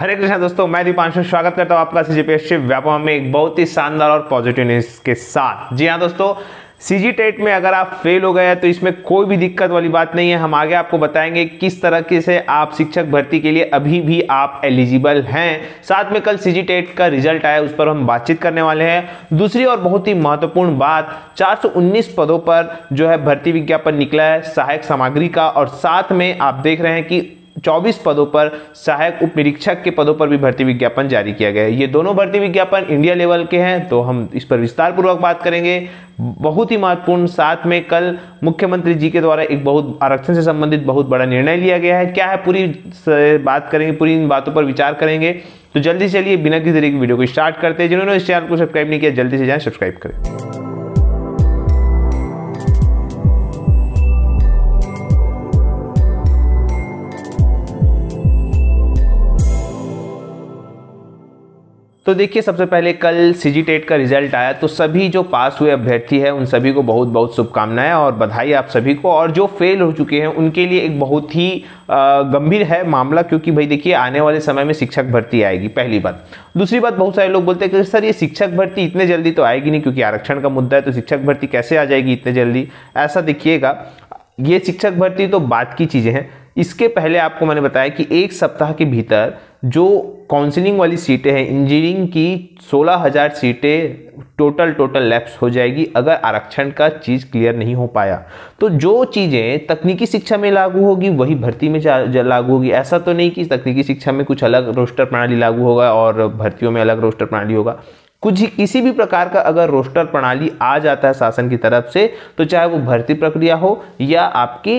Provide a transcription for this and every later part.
हरे कृष्णा दोस्तों मैं दीपांशु स्वागत करता हूं आपका सी जी व्यापम में एक बहुत ही शानदार और पॉजिटिव न्यूज के साथ जी हाँ दोस्तों सीजी टेट में अगर आप फेल हो गए तो इसमें कोई भी दिक्कत वाली बात नहीं है हम आगे आपको बताएंगे किस तरह के से आप शिक्षक भर्ती के लिए अभी भी आप एलिजिबल हैं साथ में कल सीजी टेट का रिजल्ट आया उस पर हम बातचीत करने वाले हैं दूसरी और बहुत ही महत्वपूर्ण बात 419 पदों पर जो है भर्ती विज्ञापन निकला है सहायक सामग्री का और साथ में आप देख रहे हैं कि चौबीस पदों पर सहायक उप निरीक्षक के पदों पर भी भर्ती विज्ञापन जारी किया गया है ये दोनों भर्ती विज्ञापन इंडिया लेवल के हैं तो हम इस पर विस्तार पूर्वक बात करेंगे बहुत ही महत्वपूर्ण साथ में कल मुख्यमंत्री जी के द्वारा एक बहुत आरक्षण से संबंधित बहुत बड़ा निर्णय लिया गया है क्या है पूरी बात करेंगे पूरी इन बातों पर विचार करेंगे तो जल्दी चलिए बिना किसी तरीके वीडियो को स्टार्ट करते हैं जिन्होंने इस चैनल को सब्सक्राइब नहीं किया जल्दी से जाएं सब्सक्राइब करें तो देखिए सबसे पहले कल सी टेट का रिजल्ट आया तो सभी जो पास हुए अभ्यर्थी हैं उन सभी को बहुत बहुत शुभकामनाएं और बधाई आप सभी को और जो फेल हो चुके हैं उनके लिए एक बहुत ही गंभीर है मामला क्योंकि भाई देखिए आने वाले समय में शिक्षक भर्ती आएगी पहली बात दूसरी बात बहुत सारे लोग बोलते हैं कि सर ये शिक्षक भर्ती इतने जल्दी तो आएगी नहीं क्योंकि आरक्षण का मुद्दा है तो शिक्षक भर्ती कैसे आ जाएगी इतने जल्दी ऐसा देखिएगा ये शिक्षक भर्ती तो बात की चीज़ें हैं इसके पहले आपको मैंने बताया कि एक सप्ताह के भीतर जो काउंसलिंग वाली सीटें हैं इंजीनियरिंग की 16000 सीटें टोटल टोटल लैप्स हो जाएगी अगर आरक्षण का चीज़ क्लियर नहीं हो पाया तो जो चीज़ें तकनीकी शिक्षा में लागू होगी वही भर्ती में लागू होगी ऐसा तो नहीं कि तकनीकी शिक्षा में कुछ अलग रोस्टर प्रणाली लागू होगा और भर्तियों में अलग रोस्टर प्रणाली होगा कुछ ही किसी भी प्रकार का अगर रोस्टर प्रणाली आ जाता है शासन की तरफ से तो चाहे वो भर्ती प्रक्रिया हो या आपकी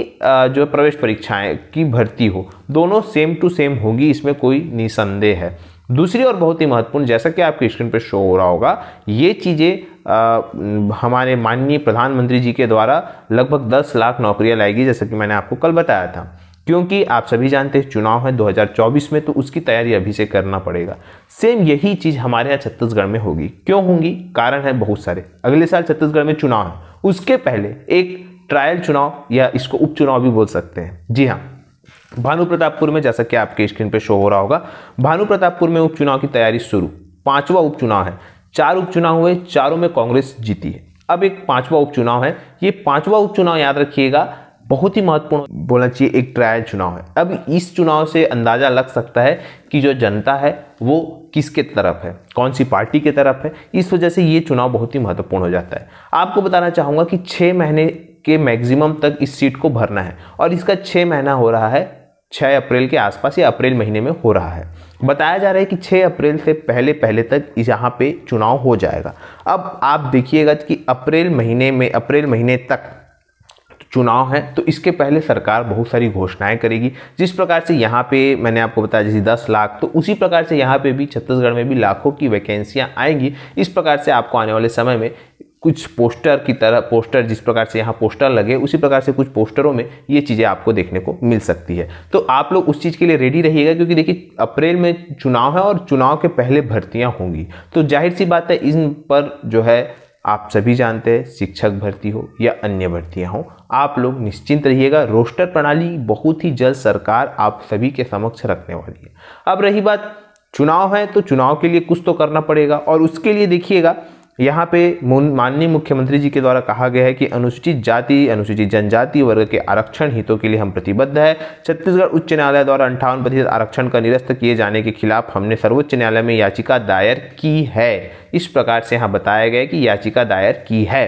जो प्रवेश परीक्षाएं की भर्ती हो दोनों सेम टू सेम होगी इसमें कोई निसंदेह है दूसरी और बहुत ही महत्वपूर्ण जैसा कि आपकी स्क्रीन पर शो हो रहा होगा ये चीज़ें हमारे माननीय प्रधानमंत्री जी के द्वारा लगभग 10 लाख नौकरियां लाएगी जैसा कि मैंने आपको कल बताया था क्योंकि आप सभी जानते हैं चुनाव है 2024 में तो उसकी तैयारी अभी से करना पड़ेगा सेम यही चीज़ हमारे यहाँ छत्तीसगढ़ में होगी क्यों होंगी कारण है बहुत सारे अगले साल छत्तीसगढ़ में चुनाव है उसके पहले एक ट्रायल चुनाव या इसको उपचुनाव भी बोल सकते हैं जी हाँ भानु प्रतापपुर में जैसा कि आपके स्क्रीन पर शो हो रहा होगा भानु प्रतापपुर में उपचुनाव की तैयारी शुरू पांचवा उपचुनाव है चार उपचुनाव हुए चारों में कांग्रेस जीती है अब एक पांचवा उपचुनाव है ये पांचवा उपचुनाव याद रखिएगा बहुत ही महत्वपूर्ण बोलना चाहिए एक ट्रायल चुनाव है अब इस चुनाव से अंदाज़ा लग सकता है कि जो जनता है वो किसके तरफ है कौन सी पार्टी के तरफ है इस वजह से ये चुनाव बहुत ही महत्वपूर्ण हो जाता है आपको बताना चाहूँगा कि छः महीने के मैक्सिमम तक इस सीट को भरना है और इसका छः महीना हो रहा है छः अप्रैल के आसपास या अप्रैल महीने में हो रहा है बताया जा रहा है कि 6 अप्रैल से पहले पहले तक यहाँ पे चुनाव हो जाएगा अब आप देखिएगा कि अप्रैल महीने में अप्रैल महीने तक चुनाव है तो इसके पहले सरकार बहुत सारी घोषणाएं करेगी जिस प्रकार से यहाँ पे मैंने आपको बताया जैसे दस लाख तो उसी प्रकार से यहाँ पे भी छत्तीसगढ़ में भी लाखों की वैकेंसियाँ आएंगी इस प्रकार से आपको आने वाले समय में कुछ पोस्टर की तरह पोस्टर जिस प्रकार से यहाँ पोस्टर लगे उसी प्रकार से कुछ पोस्टरों में ये चीज़ें आपको देखने को मिल सकती है तो आप लोग उस चीज़ के लिए रेडी रहिएगा क्योंकि देखिए अप्रैल में चुनाव है और चुनाव के पहले भर्तियाँ होंगी तो जाहिर सी बात है इन पर जो है आप सभी जानते हैं शिक्षक भर्ती हो या अन्य भर्तियाँ हो आप लोग निश्चिंत रहिएगा रोस्टर प्रणाली बहुत ही जल्द सरकार आप सभी के समक्ष रखने वाली है अब रही बात चुनाव है तो चुनाव के लिए कुछ तो करना पड़ेगा और उसके लिए देखिएगा यहाँ पे माननीय मुख्यमंत्री जी के द्वारा कहा गया है कि अनुसूचित जाति अनुसूचित जनजाति वर्ग के आरक्षण हितों के लिए हम प्रतिबद्ध है छत्तीसगढ़ उच्च न्यायालय द्वारा अंठावन प्रतिशत आरक्षण का निरस्त किए जाने के खिलाफ हमने सर्वोच्च न्यायालय में याचिका दायर की है इस प्रकार से यहाँ बताया गया कि याचिका दायर की है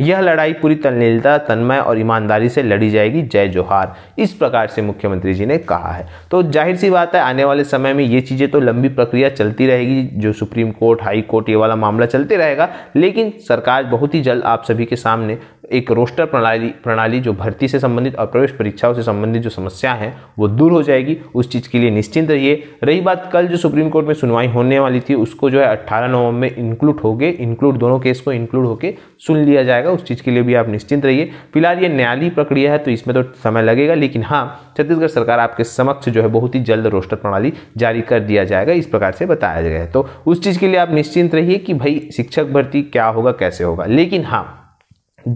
यह लड़ाई पूरी तनलीलता तन्मय और ईमानदारी से लड़ी जाएगी जय जोहार इस प्रकार से मुख्यमंत्री जी ने कहा है तो जाहिर सी बात है आने वाले समय में ये चीज़ें तो लंबी प्रक्रिया चलती रहेगी जो सुप्रीम कोर्ट हाई कोर्ट ये वाला मामला चलते रहेगा लेकिन सरकार बहुत ही जल्द आप सभी के सामने एक रोस्टर प्रणाली प्रणाली जो भर्ती से संबंधित और प्रवेश परीक्षाओं से संबंधित जो समस्या है वो दूर हो जाएगी उस चीज़ के लिए निश्चिंत रहिए रही बात कल जो सुप्रीम कोर्ट में सुनवाई होने वाली थी उसको जो है अट्ठारह नवंबर में इंक्लूड हो गए इंक्लूड दोनों केस को इंक्लूड होकर सुन लिया जाएगा उस चीज़ के लिए भी आप निश्चिंत रहिए फिलहाल ये न्यायालय प्रक्रिया है तो इसमें तो समय लगेगा लेकिन हाँ छत्तीसगढ़ सरकार आपके समक्ष जो है बहुत ही जल्द रोस्टर प्रणाली जारी कर दिया जाएगा इस प्रकार से बताया गया है तो उस चीज़ के लिए आप निश्चिंत रहिए कि भाई शिक्षक भर्ती क्या होगा कैसे होगा लेकिन हाँ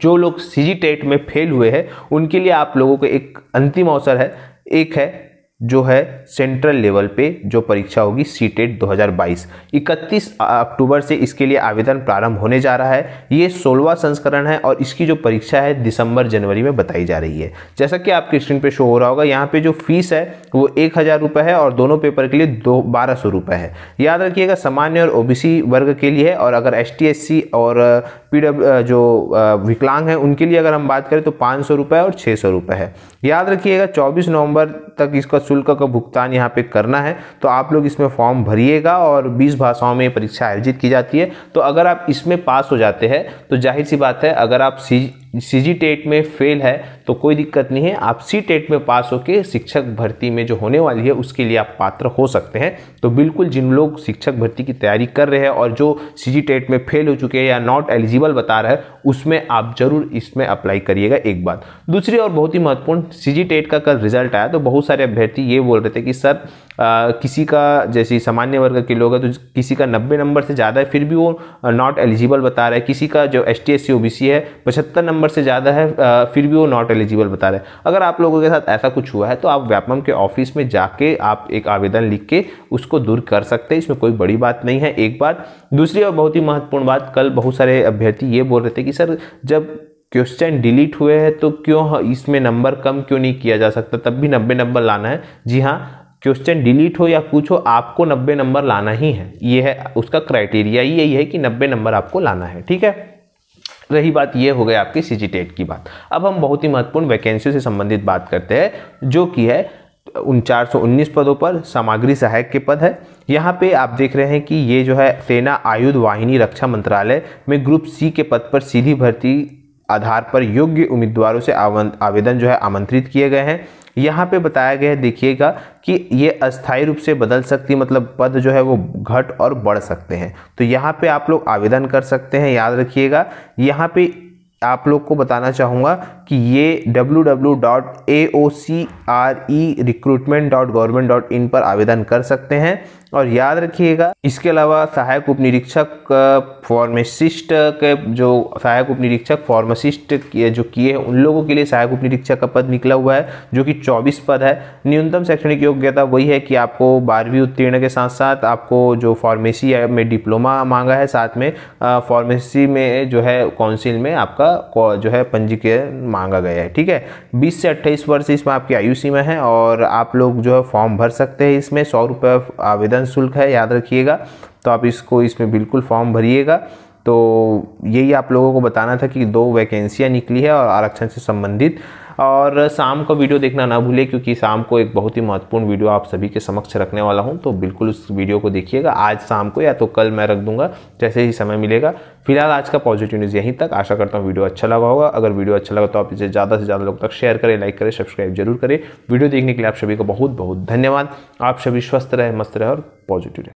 जो लोग सी जी टेट में फेल हुए हैं उनके लिए आप लोगों को एक अंतिम अवसर है एक है जो है सेंट्रल लेवल पे जो परीक्षा होगी सी 2022 31 अक्टूबर से इसके लिए आवेदन प्रारंभ होने जा रहा है ये सोलवा संस्करण है और इसकी जो परीक्षा है दिसंबर जनवरी में बताई जा रही है जैसा कि आपके स्क्रीन पे शो हो रहा होगा यहाँ पे जो फीस है वो एक हज़ार रुपये है और दोनों पेपर के लिए दो बारह सौ रुपये है याद रखिएगा सामान्य और ओ वर्ग के लिए है और अगर एस टी और पी जो विकलांग हैं उनके लिए अगर हम बात करें तो पाँच सौ रुपये और छः सौ रुपये है याद रखिएगा चौबीस नवंबर तक इसका शुल्क का भुगतान यहाँ पे करना है तो आप लोग इसमें फॉर्म भरिएगा और 20 भाषाओं में परीक्षा आयोजित की जाती है तो अगर आप इसमें पास हो जाते हैं तो जाहिर सी बात है अगर आप सी सी जी टेट में फेल है तो कोई दिक्कत नहीं है आप सी टेट में पास होकर शिक्षक भर्ती में जो होने वाली है उसके लिए आप पात्र हो सकते हैं तो बिल्कुल जिन लोग शिक्षक भर्ती की तैयारी कर रहे हैं और जो सी जी टेट में फेल हो चुके हैं या नॉट एलिजिबल बता रहा है उसमें आप जरूर इसमें अप्लाई करिएगा एक बात दूसरी और बहुत ही महत्वपूर्ण सी जी टेट का कल रिजल्ट आया तो बहुत सारे अभ्यर्थी ये बोल रहे थे कि सर किसी का जैसे सामान्य वर्ग के लोग हैं तो किसी का नब्बे नंबर से ज़्यादा है फिर भी वो नॉट एलिजिबल बता रहा है किसी का जो S T S C O B C है पचहत्तर नंबर से ज़्यादा है फिर भी वो नॉट एलिजिबल बता रहा है अगर आप लोगों के साथ ऐसा कुछ हुआ है तो आप व्यापम के ऑफिस में जाके आप एक आवेदन लिख के उसको दूर कर सकते हैं इसमें कोई बड़ी बात नहीं है एक बात दूसरी और बहुत ही महत्वपूर्ण बात कल बहुत सारे अभ्यर्थी ये बोल रहे थे कि सर जब क्वेश्चन डिलीट हुए हैं तो क्यों इसमें नंबर कम क्यों नहीं किया जा सकता तब भी नब्बे नंबर लाना है जी हाँ क्वेश्चन डिलीट हो या कुछ हो आपको नब्बे नंबर लाना ही है ये है उसका क्राइटेरिया ही यही है कि नब्बे नंबर आपको लाना है ठीक है रही बात ये हो गई आपकी सी टेट की बात अब हम बहुत ही महत्वपूर्ण वैकेंसी से संबंधित बात करते हैं जो कि है उन चार सौ उन्नीस पदों पर सामग्री सहायक के पद है यहाँ पे आप देख रहे हैं कि ये जो है सेना आयुध वाहिनी रक्षा मंत्रालय में ग्रुप सी के पद पर सीधी भर्ती आधार पर योग्य उम्मीदवारों से आवेदन जो है आमंत्रित किए गए हैं यहाँ पे बताया गया है देखिएगा कि ये अस्थायी रूप से बदल सकती मतलब पद जो है वो घट और बढ़ सकते हैं तो यहाँ पे आप लोग आवेदन कर सकते हैं याद रखिएगा यहाँ पे आप लोग को बताना चाहूँगा कि ये W W dot A O C R E recruitment government dot in पर आवेदन कर सकते हैं और याद रखिएगा इसके अलावा सहायक उप निरीक्षक फार्मासिस्ट के जो सहायक उप निरीक्षक फार्मासिस्ट जो किए हैं उन लोगों के लिए सहायक उप निरीक्षक का पद निकला हुआ है जो कि 24 पद है न्यूनतम शैक्षणिक योग्यता वही है कि आपको बारहवीं उत्तीर्ण के साथ साथ आपको जो फार्मेसी में डिप्लोमा मांगा है साथ में फार्मेसी में जो है काउंसिल में आपका जो है पंजीकरण मांगा गया है ठीक है बीस से अट्ठाईस वर्ष इसमें आपकी आयु सीमा है और आप लोग जो है फॉर्म भर सकते हैं इसमें सौ रुपये आवेदन निबंधन शुल्क है याद रखिएगा तो आप इसको इसमें बिल्कुल फॉर्म भरिएगा तो यही आप लोगों को बताना था कि दो वैकेंसियाँ निकली है और आरक्षण से संबंधित और शाम को वीडियो देखना ना भूलें क्योंकि शाम को एक बहुत ही महत्वपूर्ण वीडियो आप सभी के समक्ष रखने वाला हूँ तो बिल्कुल उस वीडियो को देखिएगा आज शाम को या तो कल मैं रख दूंगा जैसे ही समय मिलेगा फिलहाल आज का पॉजिटिव न्यूज़ यहीं तक आशा करता हूँ वीडियो अच्छा लगा होगा अगर वीडियो अच्छा लगा तो आप इसे ज़्यादा से ज़्यादा लोग तक शेयर करें लाइक करें सब्सक्राइब जरूर करें वीडियो देखने के लिए आप सभी का बहुत बहुत धन्यवाद आप सभी स्वस्थ रहे मस्त रहे और पॉजिटिव रहे